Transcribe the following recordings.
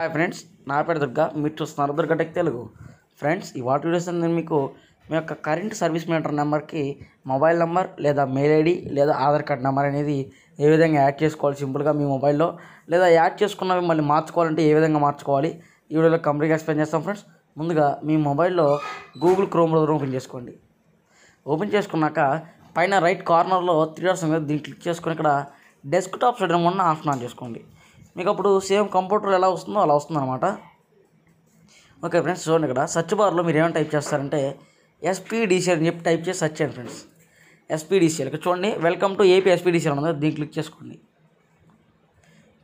hi friends నా పేరు దుర్గా మీరు చూస్తున్నారు దుర్గా టెక్ తెలుగు ఫ్రెండ్స్ ఈ వాటర్ వీడియోస్ నేను మీకు మీ యొక్క కరెంట్ సర్వీస్ మీటర్ నెంబర్కి మొబైల్ నెంబర్ లేదా మెయిల్ ఐడి లేదా ఆధార్ కార్డ్ నెంబర్ అనేది ఏ విధంగా యాడ్ చేసుకోవాలి సింపుల్గా మీ మొబైల్లో లేదా యాడ్ చేసుకున్నవి మళ్ళీ మార్చుకోవాలంటే ఏ విధంగా మార్చుకోవాలి ఈ వీడియోలో కంప్లీట్గా ఎక్స్ప్లెయిన్ చేస్తాం ఫ్రెండ్స్ ముందుగా మీ మొబైల్లో గూగుల్ క్రోమ్ బ్రౌజర్ ఓపెన్ చేసుకోండి ఓపెన్ చేసుకున్నాక పైన రైట్ కార్నర్లో త్రీ డాట్స్ మీద దీన్ని క్లిక్ చేసుకుని ఇక్కడ టాప్ సెడన్ ఉన్న ఆఫ్ ఆన్ చేసుకోండి మీకు అప్పుడు సేమ్ కంప్యూటర్ ఎలా వస్తుందో అలా అనమాట ఓకే ఫ్రెండ్స్ చూడండి ఇక్కడ సర్చ్ బార్లో మీరు ఏమైనా టైప్ చేస్తారంటే ఎస్పీడీసీఎల్ అని చెప్పి టైప్ చేసి సర్చ్ చేయండి ఫ్రెండ్స్ ఎస్పీడీసీఎల్ ఇక్కడ చూడండి వెల్కమ్ టు ఏపీ ఎస్పీడీసీఎల్ ఉంది దీన్ని క్లిక్ చేసుకోండి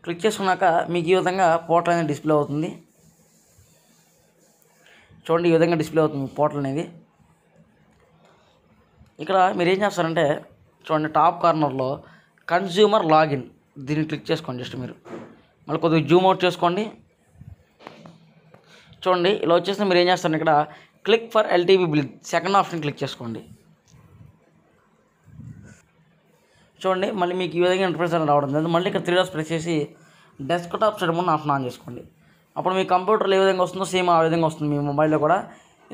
క్లిక్ చేసుకున్నాక మీకు ఈ విధంగా పోర్టల్ అనేది డిస్ప్లే అవుతుంది చూడండి ఈ విధంగా డిస్ప్లే అవుతుంది పోర్టల్ అనేది ఇక్కడ మీరు ఏం చేస్తారంటే చూడండి టాప్ కార్నర్లో కన్స్యూమర్ లాగిన్ దీన్ని క్లిక్ చేసుకోండి జస్ట్ మీరు మళ్ళీ కొద్దిగా జూమ్ అవుట్ చేసుకోండి చూడండి ఇలా వచ్చేసి మీరు ఏం చేస్తారు ఇక్కడ click for L T V bill second option click చేసుకోండి చూడండి మళ్ళీ మీకు ఈ విధంగా ఇంటర్ప్రెస్ అనేది రావడం లేదు మళ్ళీ ఇక్కడ త్రీ డాట్స్ ప్రెస్ చేసి టాప్ సెట్ ముందు ఆప్షన్ ఆన్ చేసుకోండి అప్పుడు మీ కంప్యూటర్లో ఏ విధంగా వస్తుందో సేమ్ ఆ విధంగా వస్తుంది మీ మొబైల్లో కూడా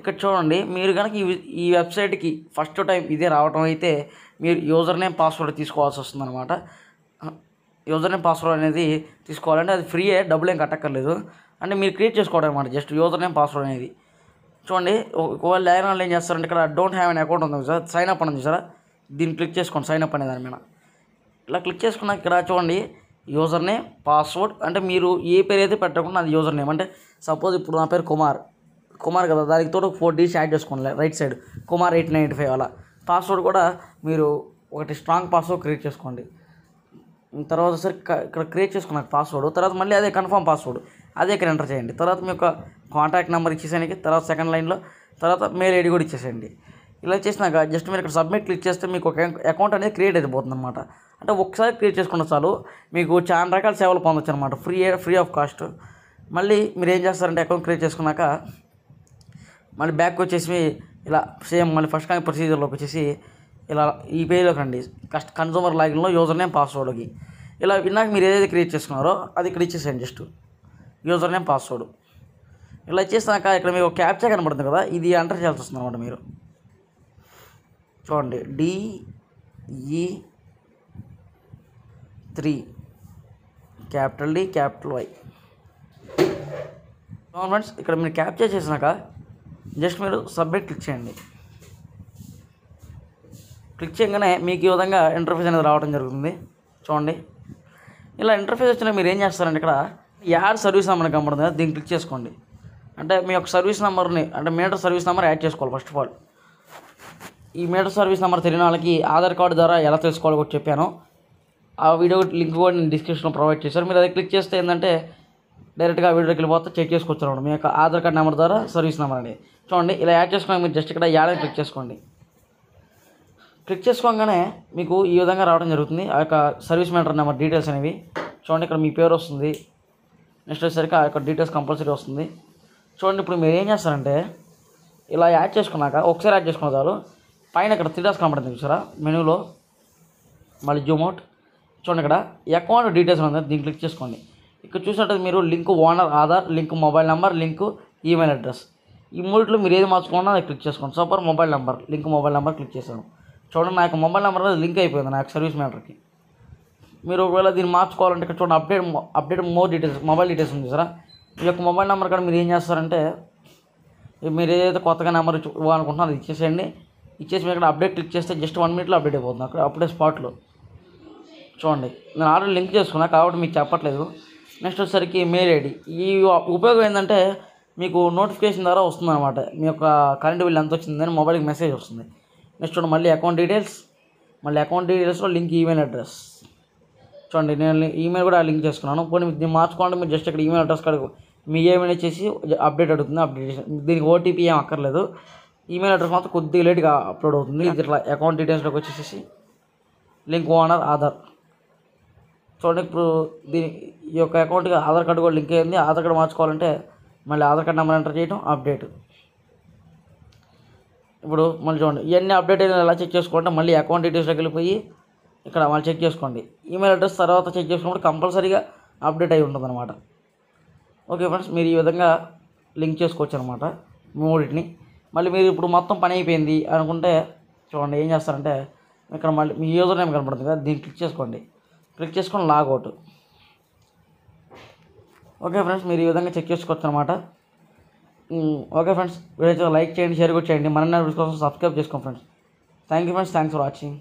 ఇక్కడ చూడండి మీరు కనుక ఈ వెబ్సైట్కి ఫస్ట్ టైం ఇదే రావటం అయితే మీరు యూజర్ నేమ్ పాస్వర్డ్ తీసుకోవాల్సి వస్తుందన్నమాట యూజర్ నేమ్ పాస్వర్డ్ అనేది తీసుకోవాలంటే అది ఫ్రీయే డబ్బులు ఏం కట్టక్కర్లేదు అంటే మీరు క్రియేట్ చేసుకోవడం అనమాట జస్ట్ యూజర్ నేమ్ పాస్వర్డ్ అనేది చూడండి ఒకవేళ లేని వాళ్ళు ఏం చేస్తారంటే ఇక్కడ డోంట్ హ్యావ్ అన్ అకౌంట్ ఉంది సార్ సైన్ అప్ అనేది సార్ దీన్ని క్లిక్ చేసుకోండి సైన్ అప్ అనే దాని మీద ఇలా క్లిక్ చేసుకున్నాక ఇక్కడ చూడండి యూజర్ నేమ్ పాస్వర్డ్ అంటే మీరు ఏ పేరు అయితే పెట్టకుండా అది యూజర్ నేమ్ అంటే సపోజ్ ఇప్పుడు నా పేరు కుమార్ కుమార్ కదా దానికి తోడు ఫోర్ డీస్ యాడ్ చేసుకోండి right side Kumar eight nine eight five అలా పాస్వర్డ్ కూడా మీరు ఒకటి స్ట్రాంగ్ పాస్వర్డ్ క్రియేట్ చేసుకోండి తర్వాత సరే ఇక్కడ క్రియేట్ చేసుకున్నాను పాస్వర్డ్ తర్వాత మళ్ళీ అదే కన్ఫర్మ్ పాస్వర్డ్ అదే ఇక్కడ ఎంటర్ చేయండి తర్వాత మీ యొక్క కాంటాక్ట్ నెంబర్ ఇచ్చేసానికి తర్వాత సెకండ్ లైన్లో తర్వాత మెయిల్ ఐడి కూడా ఇచ్చేసేయండి ఇలా చేసినాక జస్ట్ మీరు ఇక్కడ సబ్మిట్ క్లిక్ చేస్తే మీకు ఒక అకౌంట్ అనేది క్రియేట్ అయిపోతుంది అనమాట అంటే ఒకసారి క్రియేట్ చేసుకున్న చాలు మీకు చాలా రకాల సేవలు పొందొచ్చు అనమాట ఫ్రీ ఫ్రీ ఆఫ్ కాస్ట్ మళ్ళీ మీరు ఏం చేస్తారంటే అకౌంట్ క్రియేట్ చేసుకున్నాక మళ్ళీ బ్యాక్ వచ్చేసి ఇలా సేమ్ మళ్ళీ ఫస్ట్ కానీ ప్రొసీజర్లోకి వచ్చేసి ఇలా ఈ పేజ్లోకి రండి కస్ట్ కన్జూమర్ లాగిన్లో యూజర్ నేమ్ పాస్వర్డ్కి ఇలా ఇందాక మీరు ఏదైతే క్రియేట్ చేసుకున్నారో అది ఇక్కడ ఇచ్చేసేయండి జస్ట్ యూజర్ నేమ్ పాస్వర్డ్ ఇలా ఇచ్చేసినాక ఇక్కడ మీకు క్యాప్చర్ కనబడుతుంది కదా ఇది ఎంటర్ చేయాల్సి వస్తుంది అనమాట మీరు చూడండి D E three capital D capital Y friends ఇక్కడ మీరు క్యాప్చర్ చేసినాక జస్ట్ మీరు సబ్మిట్ క్లిక్ చేయండి క్లిక్ చేయగానే మీకు ఈ విధంగా ఇంటర్ఫేస్ అనేది రావడం జరుగుతుంది చూడండి ఇలా ఇంటర్ఫేస్ వచ్చిన మీరు ఏం చేస్తారంటే ఇక్కడ యాడ్ సర్వీస్ నెంబర్ కనబడుతుంది దీన్ని క్లిక్ చేసుకోండి అంటే మీ యొక్క సర్వీస్ నెంబర్ని అంటే మీటర్ సర్వీస్ నెంబర్ యాడ్ చేసుకోవాలి ఫస్ట్ ఆఫ్ ఆల్ ఈ మీటర్ సర్వీస్ నెంబర్ తెలియని వాళ్ళకి ఆధార్ కార్డు ద్వారా ఎలా తెలుసుకోవాలో కూడా చెప్పాను ఆ వీడియో లింక్ కూడా నేను డిస్క్రిప్షన్లో ప్రొవైడ్ చేశాను మీరు అది క్లిక్ చేస్తే ఏంటంటే డైరెక్ట్గా ఆ వీడియోకి వెళ్ళిపోతే చెక్ చేసుకొచ్చారు మీ యొక్క ఆధార్ కార్డ్ నెంబర్ ద్వారా సర్వీస్ నెంబర్ అండి చూడండి ఇలా యాడ్ చేసుకోవడానికి మీరు జస్ట్ ఇక్కడ యాడ్ క్లిక్ చేసుకోండి క్లిక్ చేసుకోగానే మీకు ఈ విధంగా రావడం జరుగుతుంది ఆ యొక్క సర్వీస్ మ్యాటర్ నెంబర్ డీటెయిల్స్ అనేవి చూడండి ఇక్కడ మీ పేరు వస్తుంది నెక్స్ట్ వచ్చేసరికి ఆ యొక్క డీటెయిల్స్ కంపల్సరీ వస్తుంది చూడండి ఇప్పుడు మీరు ఏం చేస్తారంటే ఇలా యాడ్ చేసుకున్నాక ఒకసారి యాడ్ చేసుకున్న చాలు పైన ఇక్కడ త్రీ డాస్ కనబడింది చూసారా మెనూలో మళ్ళీ జూమౌట్ చూడండి ఇక్కడ అకౌంట్ డీటెయిల్స్ ఉంది దీన్ని క్లిక్ చేసుకోండి ఇక్కడ చూసినట్టు మీరు link owner Aadhaar link mobile number link email address ఈ మూడిలో మీరు ఏది మార్చుకున్నా అది క్లిక్ చేసుకోండి super mobile number link mobile number click చేశాను చూడండి నా యొక్క మొబైల్ నెంబర్ అనేది లింక్ అయిపోయింది నా యొక్క సర్వీస్ మ్యాటర్కి మీరు ఒకవేళ దీన్ని మార్చుకోవాలంటే ఇక్కడ చూడండి update update more details mobile details ఉంది సార్ ఈ యొక్క మొబైల్ నెంబర్ కానీ మీరు ఏం చేస్తారంటే మీరు ఏదైతే కొత్తగా నెంబర్ ఇవ్వాలనుకుంటున్నారో అది ఇచ్చేసేయండి ఇచ్చేసి మీరు ఇక్కడ అప్డేట్ క్లిక్ చేస్తే జస్ట్ వన్ మినిట్లో అప్డేట్ అయిపోతుంది అక్కడ అప్డేట్ స్పాట్లో చూడండి నేను ఆర్డర్ లింక్ చేసుకున్నా కాబట్టి మీకు చెప్పట్లేదు నెక్స్ట్ వచ్చేసరికి మెయిల్ ఐడి ఈ ఉపయోగం ఏంటంటే మీకు నోటిఫికేషన్ ద్వారా వస్తుందన్నమాట మీ యొక్క కరెంట్ బిల్ ఎంత వచ్చిందని మొబైల్కి మెసేజ్ వస్తుంది నెక్స్ట్ చూడండి మళ్ళీ అకౌంట్ డీటెయిల్స్ మళ్ళీ అకౌంట్ డీటెయిల్స్లో లింక్ ఈమెయిల్ అడ్రస్ చూడండి నేను ఈమెయిల్ కూడా లింక్ చేసుకున్నాను పోనీ దీన్ని మార్చుకోండి మీరు జస్ట్ ఇక్కడ ఈమెయిల్ అడ్రస్ కాదు మీ ఏమైనా చేసి అప్డేట్ అడుగుతుంది అప్డేట్ దీనికి ఓటీపీ ఏం అక్కర్లేదు ఈమెయిల్ అడ్రస్ మాత్రం కొద్దిగా లేట్గా అప్లోడ్ అవుతుంది ఇది ఇట్లా అకౌంట్ డీటెయిల్స్లోకి వచ్చేసేసి లింక్ ఓనర్ ఆధార్ చూడండి ఇప్పుడు దీని ఈ యొక్క అకౌంట్కి ఆధార్ కార్డు కూడా లింక్ అయింది ఆధార్ కార్డు మార్చుకోవాలంటే మళ్ళీ ఆధార్ కార్డ్ నెంబర్ ఎంటర్ చేయడం అప్డేట్ ఇప్పుడు మళ్ళీ చూడండి ఇవన్నీ అప్డేట్ అయిన ఎలా చెక్ చేసుకోండి మళ్ళీ అకౌంట్ డీటెయిల్స్లోకి వెళ్ళిపోయి ఇక్కడ మళ్ళీ చెక్ చేసుకోండి ఈమెయిల్ అడ్రస్ తర్వాత చెక్ చేసుకున్నప్పుడు కంపల్సరీగా అప్డేట్ అయి ఉంటుంది అనమాట ఓకే ఫ్రెండ్స్ మీరు ఈ విధంగా లింక్ చేసుకోవచ్చు అనమాట మూడింటిని మళ్ళీ మీరు ఇప్పుడు మొత్తం పని అయిపోయింది అనుకుంటే చూడండి ఏం చేస్తారంటే ఇక్కడ మళ్ళీ మీ యూజర్ నేమ్ కనపడుతుంది కదా దీన్ని క్లిక్ చేసుకోండి క్లిక్ చేసుకొని లాగౌట్ ఓకే ఫ్రెండ్స్ మీరు ఈ విధంగా చెక్ చేసుకోవచ్చు అనమాట ఓకే ఫ్రెండ్స్ వీడియో లైక్ చేయండి షేర్ కూడా చేయండి మన కోసం సబ్స్క్రైబ్ చేసుకోండి friends thank you friends thanks for watching